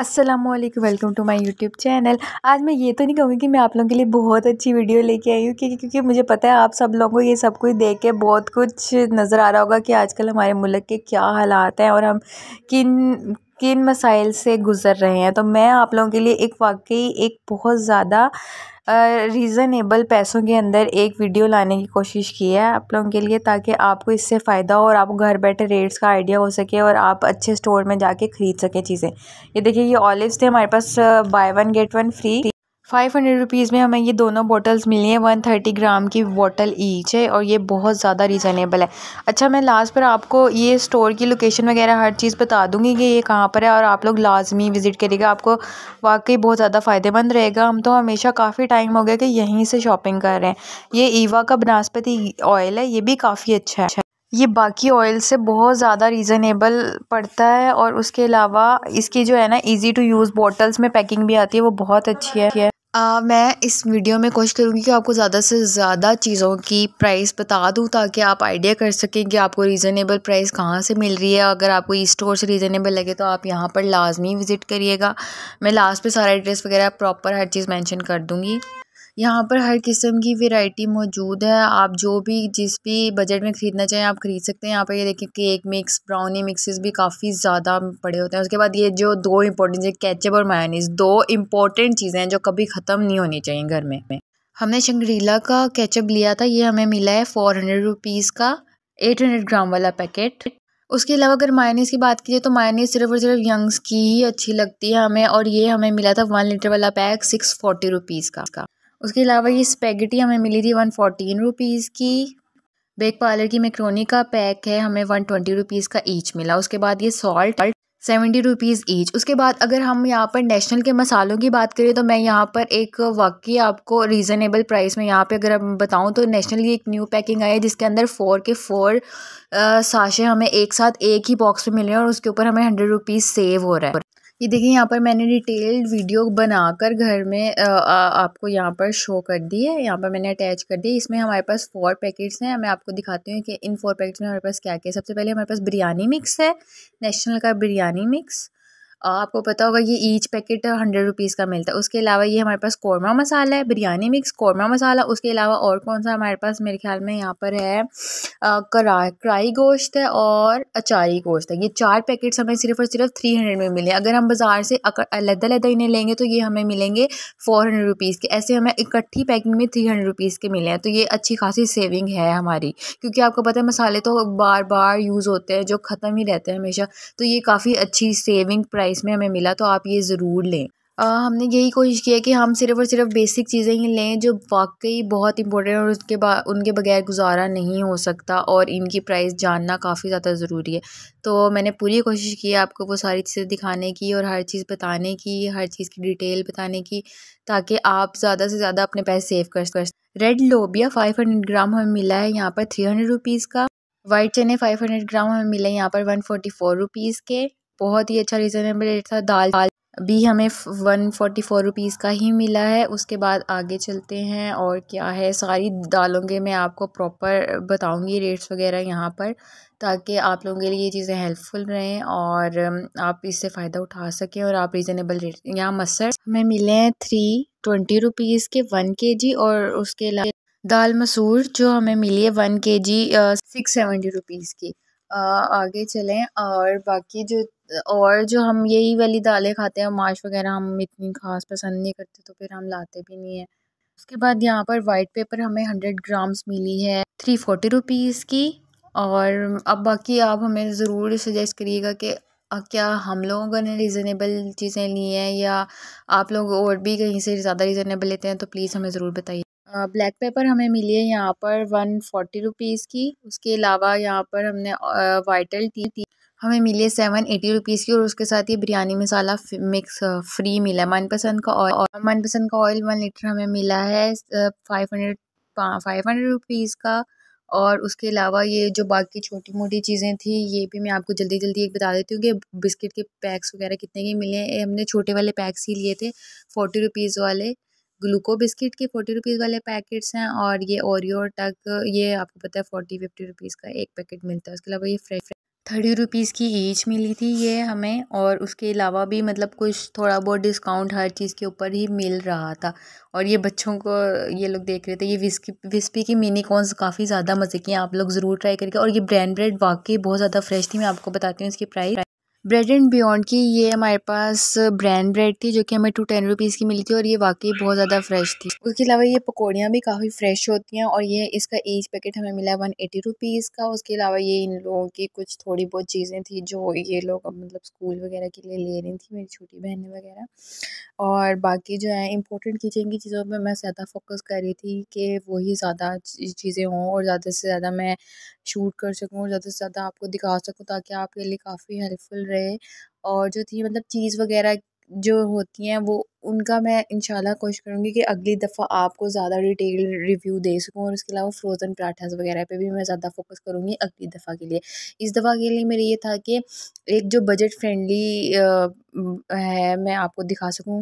Aslam welcome to my YouTube channel आज मैं ये तो नहीं कहूँगी कि मैं आप लोगों के लिए बहुत अच्छी वीडियो लेके आई हूँ क्योंकि क्योंकि मुझे पता है आप सब लोगों को ये सब कुछ देख के बहुत कुछ नज़र आ रहा होगा कि आजकल हमारे मुल्क के क्या हालात हैं और हम किन किन मसाइल से गुज़र रहे हैं तो मैं आप लोगों के लिए एक वाकई एक बहुत ज़्यादा रीज़नेबल पैसों के अंदर एक वीडियो लाने की कोशिश की है आप लोगों के लिए ताकि आपको इससे फ़ायदा हो और आपको घर बैठे रेट्स का आइडिया हो सके और आप अच्छे स्टोर में जाके ख़रीद सकें चीज़ें ये देखिए ये ऑलिव्स थे हमारे पास buy one get one free five hundred rupees में हमें ये दोनों बॉटल्स मिली हैं वन थर्टी ग्राम की बॉटल ईच है और ये बहुत ज़्यादा रिजनेबल है अच्छा मैं लास्ट पर आपको ये स्टोर की लोकेशन वगैरह हर चीज़ बता दूंगी कि ये कहाँ पर है और आप लोग लाजमी विज़िट करिएगा आपको वाकई बहुत ज़्यादा फ़ायदेमंद रहेगा हम तो हमेशा काफ़ी टाइम हो गया कि यहीं से शॉपिंग कर रहे हैं ये ईवा का बनास्पति ऑयल है ये भी काफ़ी अच्छा है ये बाकी ऑयल से बहुत ज़्यादा रीज़नेबल पड़ता है और उसके अलावा इसकी जो है ना इजी टू यूज़ बॉटल्स में पैकिंग भी आती है वो बहुत अच्छी है आ, मैं इस वीडियो में कोशिश करूँगी कि आपको ज़्यादा से ज़्यादा चीज़ों की प्राइस बता दूँ ताकि आप आइडिया कर सकें कि आपको रीज़नेबल प्राइस कहाँ से मिल रही है अगर आपको ई स्टोर से रीज़नेबल लगे तो आप यहाँ पर लाजमी विज़िट करिएगा मैं लास्ट पे सारा एड्रेस वगैरह प्रॉपर हर चीज़ मेंशन कर दूँगी यहाँ पर हर किस्म की वैरायटी मौजूद है आप जो भी जिस भी बजट में ख़रीदना चाहें आप ख़रीद सकते हैं यहाँ पर ये देखिए केक मिक्स ब्राउनी मिक्सेस भी काफ़ी ज़्यादा पड़े होते हैं उसके बाद ये जो दो इंपॉर्टेंट चीज़ें कैचअप और मायानीस दो इंपॉर्टेंट चीज़ें हैं जो कभी ख़त्म नहीं होनी चाहिए घर में हमने शंगरीला का कैचअप लिया था ये हमें मिला है फ़ोर हंड्रेड रुपीज़ का एट हंड्रेड ग्राम वाला पैकेट उसके अलावा अगर मायानीस की बात कीजिए तो मायानीस सिर्फ और सिर्फ यंग्स की ही अच्छी लगती है हमें और ये हमें मिला था वन लीटर वाला पैक सिक्स फोर्टी रुपीज़ का उसके अलावा ये स्पेगेटी हमें मिली थी वन फोर्टीन रुपीज़ की बेक पार्लर की मेक्रोनी का पैक है हमें वन ट्वेंटी रुपीज़ का ईच मिला उसके बाद ये सॉल्ट सेवेंटी रुपीज़ ईच उसके बाद अगर हम यहाँ पर नेशनल के मसालों की बात करें तो मैं यहाँ पर एक वाकई आपको रीज़नेबल प्राइस में यहाँ पे अगर हम बताऊँ तो नेशनल की एक न्यू पैकिंग आई है जिसके अंदर फ़ोर के फ़ोर साशे हमें एक साथ एक ही बॉक्स में मिल रहे हैं और उसके ऊपर हमें हंड्रेड रुपीज़ सेव हो रहा है ये देखिए यहाँ पर मैंने डिटेल्ड वीडियो बनाकर घर में आ, आ, आपको यहाँ पर शो कर दी है यहाँ पर मैंने अटैच कर दी इसमें हमारे पास फोर पैकेट्स हैं मैं आपको दिखाती हूँ कि इन फोर पैकेट्स में हमारे पास क्या क्या है सबसे पहले हमारे पास बिरयानी मिक्स है नेशनल का बिरयानी मिक्स आपको पता होगा ये ईच पैकेट हंड्रेड रुपीज़ का मिलता है उसके अलावा ये हमारे पास कौरमा मसाला है बिरयानी मिक्स कौरमा मसाला उसके अलावा और कौन सा हमारे पास मेरे ख्याल में यहाँ पर है करा कराई गोश्त है और अचारी गोश्त है ये चार पैकेट्स हमें सिर्फ और सिर्फ थ्री हंड्रेड में मिले अगर हम बाज़ार से अलग अलग इन्हें लेंगे तो ये हमें मिलेंगे फोर हंड्रेड रुपीज़ के ऐसे हमें इकट्ठी पैकिंग में थ्री हंड्रेड रुपीज़ के मिले हैं तो ये अच्छी खासी सेविंग है हमारी क्योंकि आपको पता है मसाले तो बार बार यूज़ होते हैं जो ख़त्म ही रहते हैं हमेशा तो ये काफ़ी अच्छी सेविंग प्राइस प्राइस में हमें मिला तो आप ये ज़रूर लें आ, हमने यही कोशिश की है कि हम सिर्फ़ और सिर्फ बेसिक चीज़ें ही लें जो वाकई बहुत इंपॉर्टेंट और उसके बाद उनके बगैर गुजारा नहीं हो सकता और इनकी प्राइस जानना काफ़ी ज़्यादा ज़रूरी है तो मैंने पूरी कोशिश की आपको वो सारी चीज़ें दिखाने की और हर चीज़ बताने की हर चीज़ की डिटेल बताने की ताकि आप ज़्यादा से ज़्यादा अपने पैसे सेव कर सकें रेड लोबिया फाइव हंड्रेड ग्राम हमें मिला है यहाँ पर थ्री हंड्रेड रुपीज़ का वाइट चने फाइव हंड्रेड ग्राम हमें मिले यहाँ पर वन फोर्टी फ़ोर रुपीज़ के बहुत ही अच्छा रिजनेबल रेट था दाल दाल भी हमें वन फोर्टी फोर रुपीज़ का ही मिला है उसके बाद आगे चलते हैं और क्या है सारी दालों के मैं आपको प्रॉपर बताऊंगी रेट्स वगैरह यहाँ पर ताकि आप लोगों के लिए ये चीज़ें हेल्पफुल रहें और um, आप इससे फ़ायदा उठा सकें और आप रीज़नेबल रेट यहाँ मसर हमें मिले हैं थ्री ट्वेंटी रुपीज़ के वन के जी और उसके अलावा दाल मसूर जो हमें मिली है वन के जी सिक्स सेवेंटी रुपीज़ की आगे चलें और बाकी जो और जो हम यही वाली दालें खाते हैं माश वगैरह हम इतनी खास पसंद नहीं करते तो फिर हम लाते भी नहीं हैं उसके बाद यहाँ पर वाइट पेपर हमें हंड्रेड ग्राम्स मिली है थ्री फोर्टी रुपीज़ की और अब बाकी आप हमें ज़रूर सजेस्ट करिएगा कि क्या हम लोगों ने रिज़नेबल चीज़ें ली हैं या आप लोग और भी कहीं से ज़्यादा रीज़नेबल लेते हैं तो प्लीज़ हमें ज़रूर बताइए ब्लैक पेपर हमें मिली है यहाँ पर वन फोर्टी रुपीज़ की उसके अलावा यहाँ पर हमने वाइटल टी थी हमें मिली है सेवन एटी रुपीज़ की और उसके साथ ये बिरयानी मसाला मिक्स फ्री मिला है मनपसंद का ऑयल मनपसंद का ऑयल वन लीटर हमें मिला है five hundred five hundred rupees का और उसके अलावा ये जो बाकी छोटी मोटी चीज़ें थी ये भी मैं आपको जल्दी जल्दी एक बता देती हूँ कि बिस्किट के पैक्स वगैरह कितने के मिले हैं हमने छोटे वाले पैक्स ही लिए थे फोर्टी रुपीज़ वाले ग्लूको बिस्किट के फोर्टी रुपीज़ वाले पैकेट्स हैं और ये ओरियो टक ये आपको पता है फोर्टी फिफ्टी रुपीज़ का एक पैकेट मिलता है उसके अलावा ये फ्रेश थर्टी रुपीज़ की ईच मिली थी ये हमें और उसके अलावा भी मतलब कुछ थोड़ा बहुत डिस्काउंट हर चीज़ के ऊपर ही मिल रहा था और ये बच्चों को ये लोग देख रहे थे ये विस्की विस्पी की मिनी कॉन्स काफ़ी ज़्यादा मज़े की हैं आप लोग ज़रूर ट्राई करके और ये ब्रांड ब्रेड वाकई बहुत ज़्यादा फ्रेश थी मैं आपको बताती हूँ इसकी प्राइस ब्रेड एंड बियॉन्ड की ये हमारे पास ब्रांड ब्रेड थी जो कि हमें टू टेन रुपीज़ की मिली थी और ये वाकई बहुत ज़्यादा फ्रेश थी उसके अलावा ये पकौड़ियाँ भी काफ़ी फ्रेश होती हैं और ये इसका एज पैकेट हमें मिला है वन एटी रुपीज़ का उसके अलावा ये इन लोगों की कुछ थोड़ी बहुत चीज़ें थी जो ये लोग अब मतलब स्कूल वगैरह के लिए ले रही थी मेरी छोटी बहनें वगैरह और बाकी जो है इम्पोर्टेंट किचन की चीज़ों पर मैं ज़्यादा फोकस कर रही थी कि वही ज़्यादा चीज़ें हों और ज़्यादा से ज़्यादा मैं शूट कर सकूँ और ज़्यादा से ज़्यादा आपको दिखा सकूँ ताकि आपके लिए काफ़ी हेल्पफुल रहे और जो थी मतलब चीज़ वगैरह जो होती हैं वो उनका मैं इंशाल्लाह कोशिश करूँगी कि अगली दफ़ा आपको ज़्यादा डिटेल रिव्यू दे सकूँ और उसके अलावा फ्रोज़न पराठाज़ वगैरह पे भी मैं ज़्यादा फोकस करूँगी अगली दफ़ा के लिए इस दफ़ा के लिए मेरे ये था कि एक जो बजट फ्रेंडली है मैं आपको दिखा सकूँ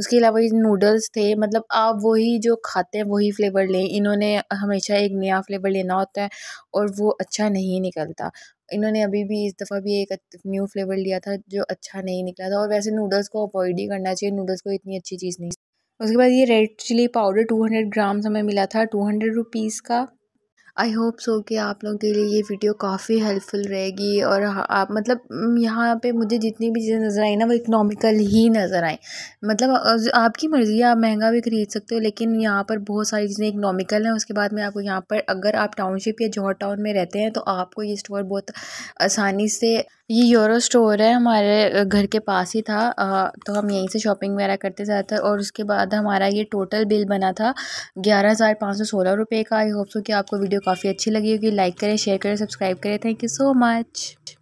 उसके अलावा ये नूडल्स थे मतलब आप वही जो खाते हैं वही फ़्लेवर लें इन्होंने हमेशा एक नया फ़्लेवर लेना होता है और वो अच्छा नहीं निकलता इन्होंने अभी भी इस दफ़ा भी एक न्यू फ़्लेवर लिया था जो अच्छा नहीं निकला था और वैसे नूडल्स को अवॉइड ही करना चाहिए नूडल्स को इतनी अच्छी चीज़ नहीं उसके बाद ये red chilli powder two hundred grams हमें मिला था टू हंड्रेड रुपीज़ का आई होप सो कि आप लोगों के लिए ये वीडियो काफ़ी हेल्पफुल रहेगी और आप मतलब यहाँ पे मुझे जितनी भी चीज़ें नज़र आई ना वो इकनॉमिकल ही नज़र आए मतलब आपकी मर्ज़ी है आप महंगा भी ख़रीद सकते हो लेकिन यहाँ पर बहुत सारी चीज़ें इकनॉमिकल हैं उसके बाद में आपको यहाँ पर अगर आप टाउनशिप या जौहर टाउन में रहते हैं तो आपको ये स्टोर बहुत आसानी से ये यूरो स्टोर है हमारे घर के पास ही था तो हम यहीं से शॉपिंग वगैरह करते थे और उसके बाद हमारा ये टोटल बिल बना था ग्यारह हज़ार पाँच सौ सोलह रुपये का आई होप सो कि आपको वीडियो काफ़ी अच्छी लगी होगी लाइक करें शेयर करें सब्सक्राइब करें थैंक यू सो मच